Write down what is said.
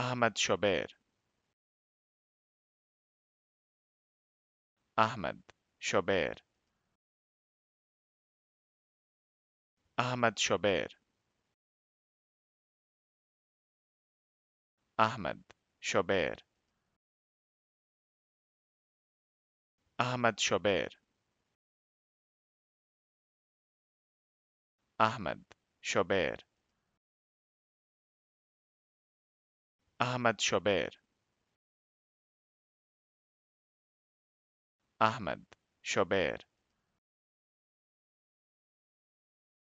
أحمد شوبير أحمد شوبير أحمد شوبير أحمد شوبير أحمد شوبير أحمد شوبير احمد شابر احمد شابر